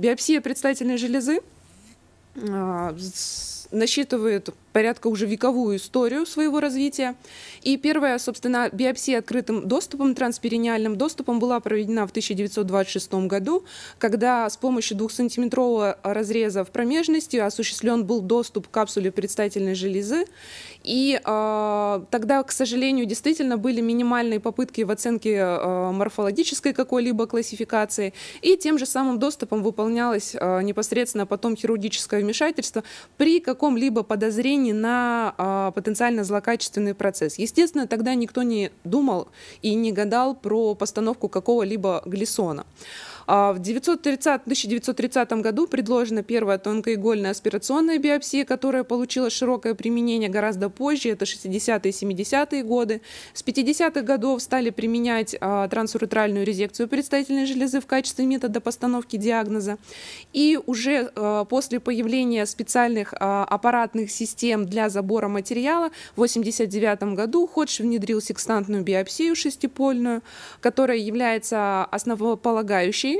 Биопсия предстательной железы а, насчитывает порядка уже вековую историю своего развития. И первая, собственно, биопсия открытым доступом, трансперинеальным доступом была проведена в 1926 году, когда с помощью двухсантиметрового разреза в промежности осуществлен был доступ к капсуле предстательной железы. И э, тогда, к сожалению, действительно были минимальные попытки в оценке э, морфологической какой-либо классификации. И тем же самым доступом выполнялось э, непосредственно потом хирургическое вмешательство при каком-либо подозрении влияние на а, потенциально злокачественный процесс. Естественно, тогда никто не думал и не гадал про постановку какого-либо глисона. А в 1930, 1930 году предложена первая тонкоигольная аспирационная биопсия, которая получила широкое применение гораздо позже, это 60-е и 70-е годы. С 50-х годов стали применять а, трансуретральную резекцию предстательной железы в качестве метода постановки диагноза. И уже а, после появления специальных аппаратных систем для забора материала в 1989 году Ходж внедрил секстантную биопсию шестипольную, которая является основополагающей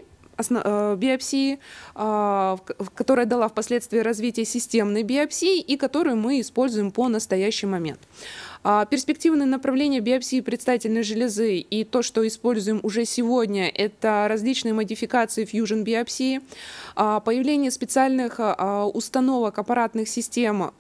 Э, биопсии, а, которая дала впоследствии развитие системной биопсии и которую мы используем по настоящий момент. А, перспективные направления биопсии предстательной железы и то, что используем уже сегодня, это различные модификации фьюжн биопсии, а, появление специальных установок аппаратных систем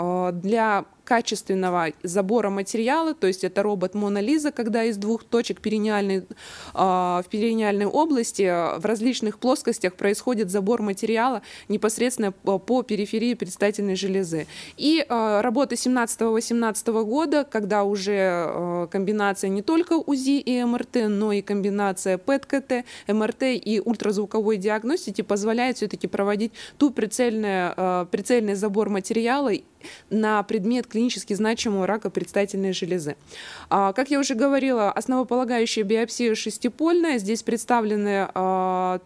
для качественного забора материала, то есть это робот Мона Лиза, когда из двух точек перениальной, а, в перениальной области в различных плоскостях происходит забор материала непосредственно по периферии предстательной железы. И а, работа 17-18 года, когда уже а, комбинация не только УЗИ и МРТ, но и комбинация ПЭТ-КТ, МРТ и ультразвуковой диагностики позволяет все-таки проводить ту прицельное, прицельный забор материала на предмет клинически значимого рака предстательной железы. А, как я уже говорила, основополагающая биопсия шестипольная. Здесь представлены а,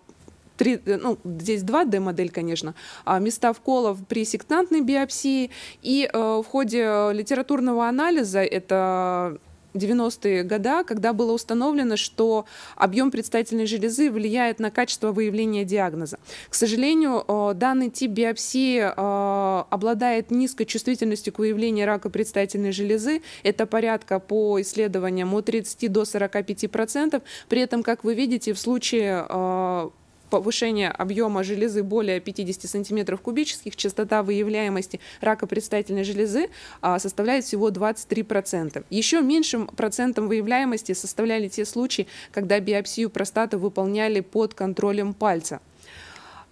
три, ну, здесь 2D-модель, конечно, а, места вколов при сектантной биопсии. И э, в ходе литературного анализа, это 90-е года, когда было установлено, что объем предстательной железы влияет на качество выявления диагноза. К сожалению, э, данный тип биопсии э, обладает низкой чувствительностью к выявлению рака предстательной железы. Это порядка по исследованиям от 30 до 45%. При этом, как вы видите, в случае э, повышение объема железы более 50 см кубических, частота выявляемости рака предстательной железы а, составляет всего 23%. Еще меньшим процентом выявляемости составляли те случаи, когда биопсию простаты выполняли под контролем пальца.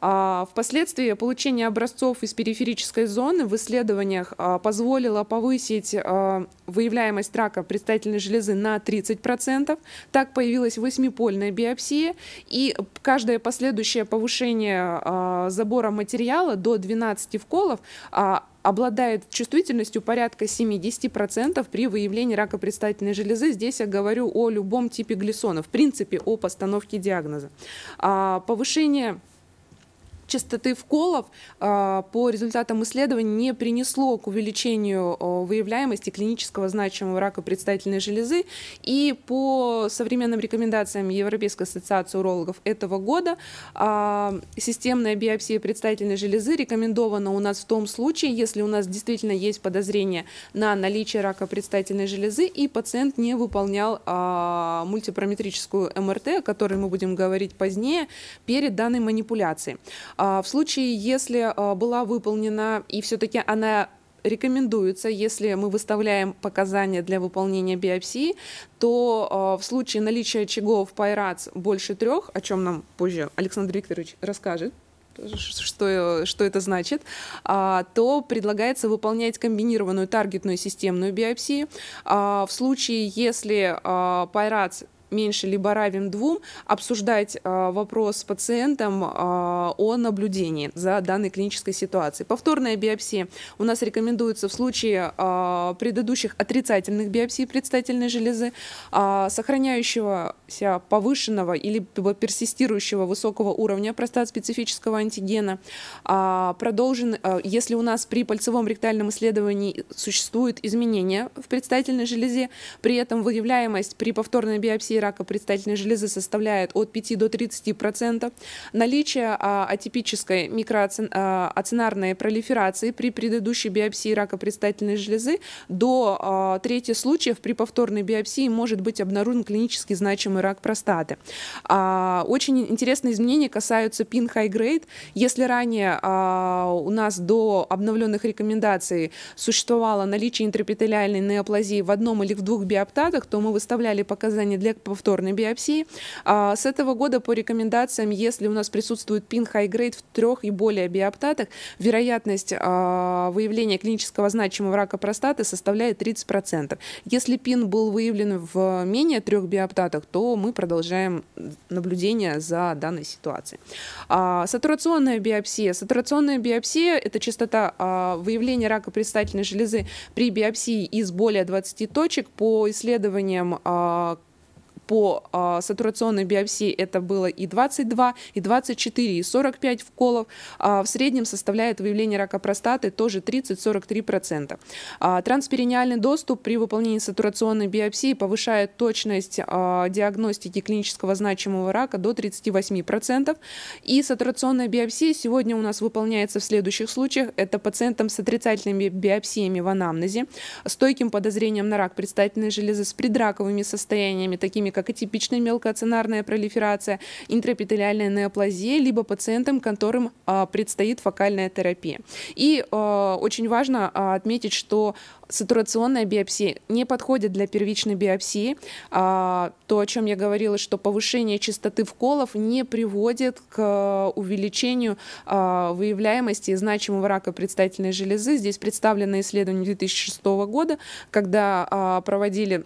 А впоследствии получение образцов из периферической зоны в исследованиях а, позволило повысить а, выявляемость рака предстательной железы на 30%. Так появилась восьмипольная биопсия, и каждое последующее повышение забора материала до 12 вколов обладает чувствительностью порядка 70% при выявлении рака предстательной железы. Здесь я говорю о любом типе глисона, в принципе, о постановке диагноза. Повышение частоты вколов а, по результатам исследований не принесло к увеличению а, выявляемости клинического значимого рака предстательной железы. И по современным рекомендациям Европейской ассоциации урологов этого года а, системная биопсия предстательной железы рекомендована у нас в том случае, если у нас действительно есть подозрение на наличие рака предстательной железы и пациент не выполнял мультипараметрическую МРТ, о которой мы будем говорить позднее, перед данной манипуляцией. А, в случае, если а, была выполнена и все-таки она рекомендуется, если мы выставляем показания для выполнения биопсии, то а, в случае наличия очагов пайрац больше трех, о чем нам позже Александр Викторович расскажет, что, что это значит, то предлагается выполнять комбинированную таргетную системную биопсию. в случае, если а, пайрац меньше либо равен двум, обсуждать а, вопрос с пациентом а, о наблюдении за данной клинической ситуацией. Повторная биопсия у нас рекомендуется в случае а, предыдущих отрицательных биопсий предстательной железы, сохраняющегося повышенного или персистирующего высокого уровня простат-специфического антигена, продолжен, если у нас при пальцевом ректальном исследовании существуют изменения в предстательной железе, при этом выявляемость при повторной биопсии рака предстательной железы составляет от 5 до 30%. Наличие а, атипической микроацинарной пролиферации при предыдущей биопсии рака предстательной железы до а, третьих случаев при повторной биопсии может быть обнаружен клинически значимый рак простаты. А, очень интересные изменения касаются PIN High Grade. Если ранее у нас до обновленных рекомендаций существовало наличие интрапиталиальной неоплазии в одном или в двух биоптатах, то мы выставляли показания для повторной биопсии. А, с этого года по рекомендациям, если у нас присутствует пин high-grade в трех и более биоптатах, вероятность а, выявления клинического значимого рака простаты составляет 30%. Если пин был выявлен в менее трех биоптатах, то мы продолжаем наблюдение за данной ситуацией. А, сатурационная биопсия. Сатурационная биопсия – это частота а, выявления рака предстательной железы при биопсии из более 20 точек по исследованиям а, по а, сатурационной биопсии это было и 22, и 24, и 45 вколов. А, в среднем составляет выявление рака простаты тоже 30-43%. А, трансперениальный доступ при выполнении сатурационной биопсии повышает точность а, диагностики клинического значимого рака до 38%. И сатурационная биопсия сегодня у нас выполняется в следующих случаях. Это пациентам с отрицательными биопсиями в анамнезе, стойким подозрением на рак предстательной железы с предраковыми состояниями, такими как и типичная мелкоцинарная пролиферация, интрапителиальная неоплазия, либо пациентам, которым а, предстоит фокальная терапия. И а, очень важно а, отметить, что сатурационная биопсия не подходит для первичной биопсии. То, о чем я говорила, что повышение частоты вколов не приводит к увеличению выявляемости значимого рака предстательной железы. Здесь представлено исследование 2006 года, когда проводили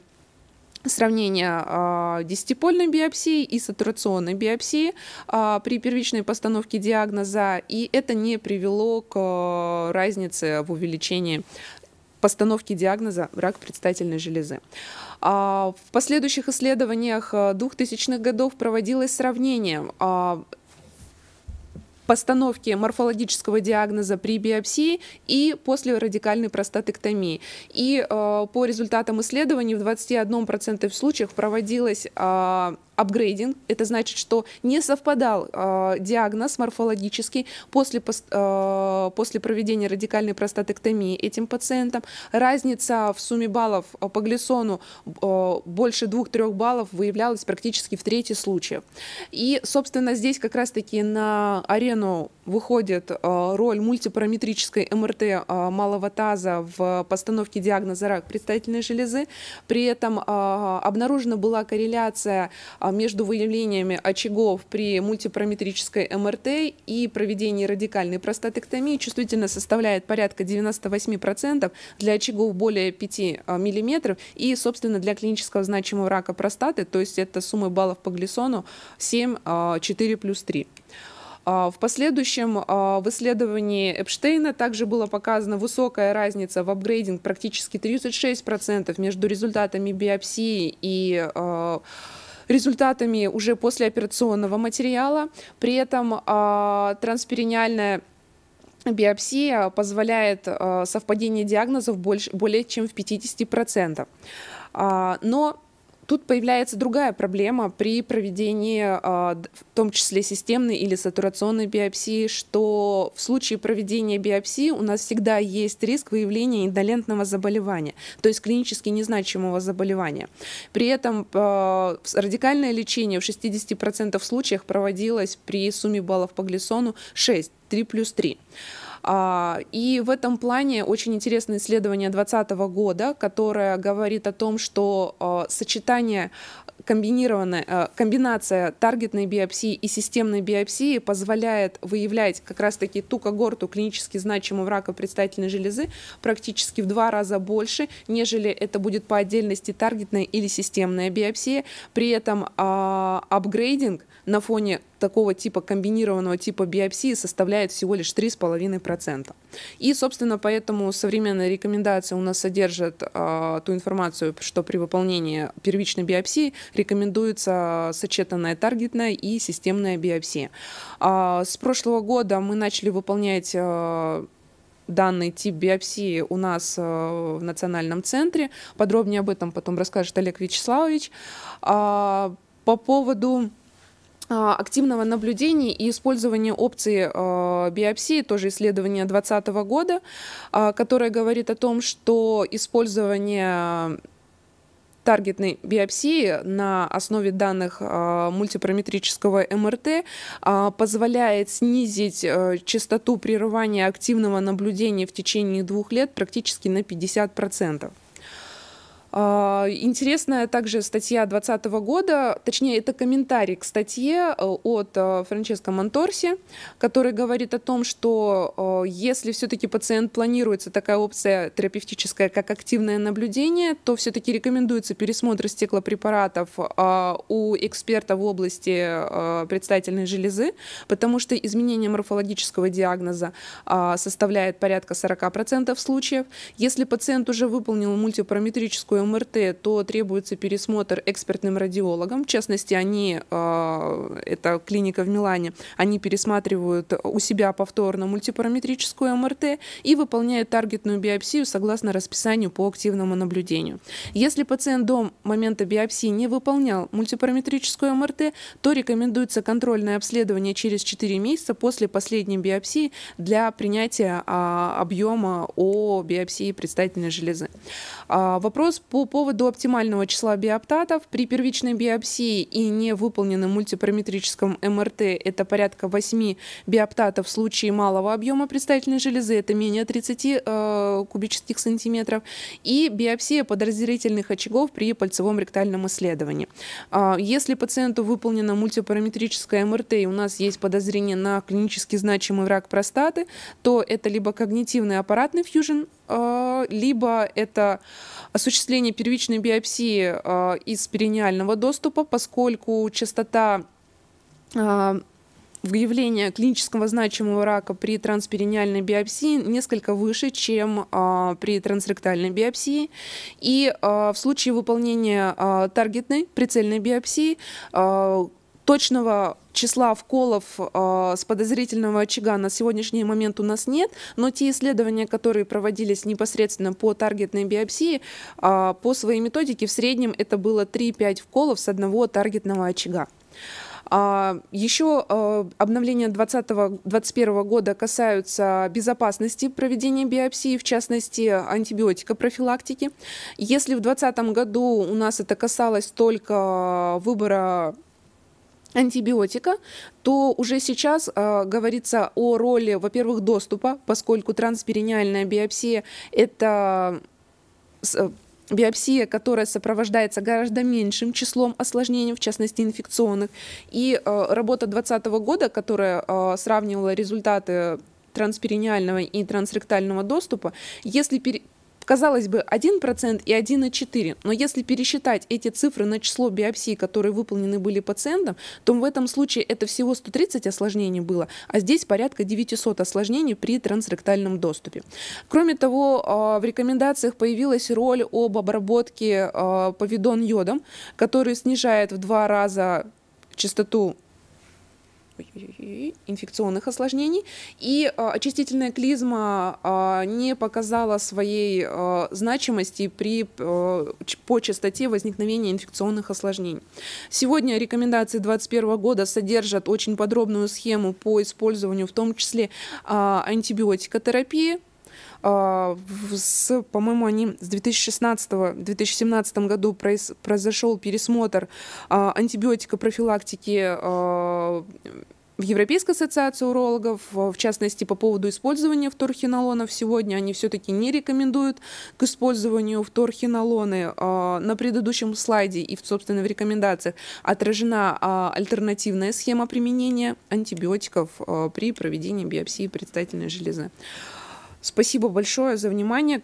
сравнение а, десятипольной биопсии и сатурационной биопсии а, при первичной постановке диагноза, и это не привело к а, разнице в увеличении постановки диагноза рак предстательной железы. В последующих исследованиях 2000-х годов проводилось сравнение постановки морфологического диагноза при биопсии и после радикальной простатэктомии И э, по результатам исследований в 21% случаев проводилось э, апгрейдинг. Это значит, что не совпадал э, диагноз морфологический после, э, после проведения радикальной простатэктомии этим пациентам. Разница в сумме баллов по глисону э, больше 2-3 баллов выявлялась практически в трети случаев. И, собственно, здесь как раз-таки на арену сцену выходит э, роль мультипараметрической МРТ э, малого таза в постановке диагноза рак предстательной железы. При этом э, обнаружена была корреляция между выявлениями очагов при мультипараметрической МРТ и проведении радикальной простатектомии. Чувствительность составляет порядка 98% для очагов более 5 мм и, собственно, для клинического значимого рака простаты, то есть это суммы баллов по глисону 7, 4 плюс 3. А, в последующем а, в исследовании Эпштейна также была показана высокая разница в апгрейдинг, практически 36% между результатами биопсии и а, результатами уже послеоперационного материала. При этом транспериниальная биопсия позволяет совпадение диагнозов больше, более чем в 50%. Но Тут появляется другая проблема при проведении, а, в том числе системной или сатурационной биопсии, что в случае проведения биопсии у нас всегда есть риск выявления индолентного заболевания, то есть клинически незначимого заболевания. При этом а, радикальное лечение в 60% случаях проводилось при сумме баллов по глисону 6, 3 плюс 3. А, и в этом плане очень интересное исследование 2020 года, которое говорит о том, что а, сочетание комбинированная комбинация таргетной биопсии и системной биопсии позволяет выявлять как раз-таки ту когорту клинически значимого рака предстательной железы практически в два раза больше, нежели это будет по отдельности таргетная или системная биопсия. При этом а, апгрейдинг на фоне такого типа комбинированного типа биопсии составляет всего лишь 3,5%. И, собственно, поэтому современная рекомендация у нас содержит э, а, ту информацию, что при выполнении первичной биопсии рекомендуется сочетанная таргетная и системная биопсия. Э, с прошлого года мы начали выполнять э, данный тип биопсии у нас в Национальном центре. Подробнее об этом потом расскажет Олег Вячеславович. По поводу а, активного наблюдения и использования опции а, биопсии, тоже исследование 2020 года, а, которое говорит о том, что использование таргетной биопсии на основе данных мультипарометрического МРТ позволяет снизить частоту прерывания активного наблюдения в течение двух лет практически на 50%. А, интересная также статья 2020 года, точнее, это комментарий к статье э, от э, Франческо Монторси, который говорит о том, что э, если все-таки пациент планируется такая опция терапевтическая, как активное наблюдение, то все-таки рекомендуется пересмотр стеклопрепаратов а, у эксперта в области предстательной железы, потому что изменение морфологического диагноза а, составляет порядка 40% случаев. Если пациент уже выполнил мультипараметрическую МРТ, то требуется пересмотр экспертным радиологом. В частности, они, а, это клиника в Милане, они пересматривают у себя повторно мультипараметрическую МРТ и выполняют таргетную биопсию согласно расписанию по активному наблюдению. Если пациент до момента биопсии не выполнял мультипараметрическую МРТ, то рекомендуется контрольное обследование через 4 месяца после последней биопсии для принятия а, объема о биопсии предстательной железы. А, вопрос по поводу оптимального числа биоптатов, при первичной биопсии и не выполненном мультипараметрическом МРТ это порядка 8 биоптатов в случае малого объема предстательной железы, это менее 30 э, кубических сантиметров, и биопсия подразделительных очагов при пальцевом ректальном исследовании. Э, если пациенту выполнено мультипараметрическое МРТ и у нас есть подозрение на клинически значимый рак простаты, то это либо когнитивный аппаратный фьюжн, э, либо это осуществление зрения первичной биопсии э, из перинеального доступа, поскольку частота э, выявления клинического значимого рака при трансперинеальной биопсии несколько выше, чем э, при трансректальной биопсии. И в случае выполнения таргетной, прицельной биопсии, точного числа вколов э, с подозрительного очага на сегодняшний момент у нас нет, но те исследования, которые проводились непосредственно по таргетной биопсии, э, по своей методике в среднем это было 3-5 вколов с одного таргетного очага. А, еще обновления 2020-2021 года касаются безопасности проведения биопсии, в частности антибиотика профилактики. Если в 2020 году у нас это касалось только выбора антибиотика, то уже сейчас э, говорится о роли, во-первых, доступа, поскольку транспериниальная биопсия это э, биопсия, которая сопровождается гораздо меньшим числом осложнений, в частности инфекционных. И э, работа 2020 года, которая э, сравнивала результаты транспериниального и трансректального доступа, если Казалось бы, 1% и 1,4%, но если пересчитать эти цифры на число биопсий, которые выполнены были пациентом, то в этом случае это всего 130 осложнений было, а здесь порядка 900 осложнений при трансректальном доступе. Кроме того, а, в рекомендациях появилась роль об обработке а, повидон йодом, который снижает в два раза частоту инфекционных осложнений, и а, очистительная клизма а, не показала своей а, значимости при, по частоте возникновения инфекционных осложнений. Сегодня рекомендации 2021 года содержат очень подробную схему по использованию в том числе антибиотикотерапии, с, по-моему, они с 2016-2017 году произошел пересмотр антибиотика профилактики в Европейской ассоциации урологов, в частности, по поводу использования вторхинолонов сегодня, они все-таки не рекомендуют к использованию вторхинолоны. А, на предыдущем слайде и в собственно в рекомендациях отражена а, альтернативная схема применения антибиотиков а, при проведении биопсии предстательной железы. Спасибо большое за внимание.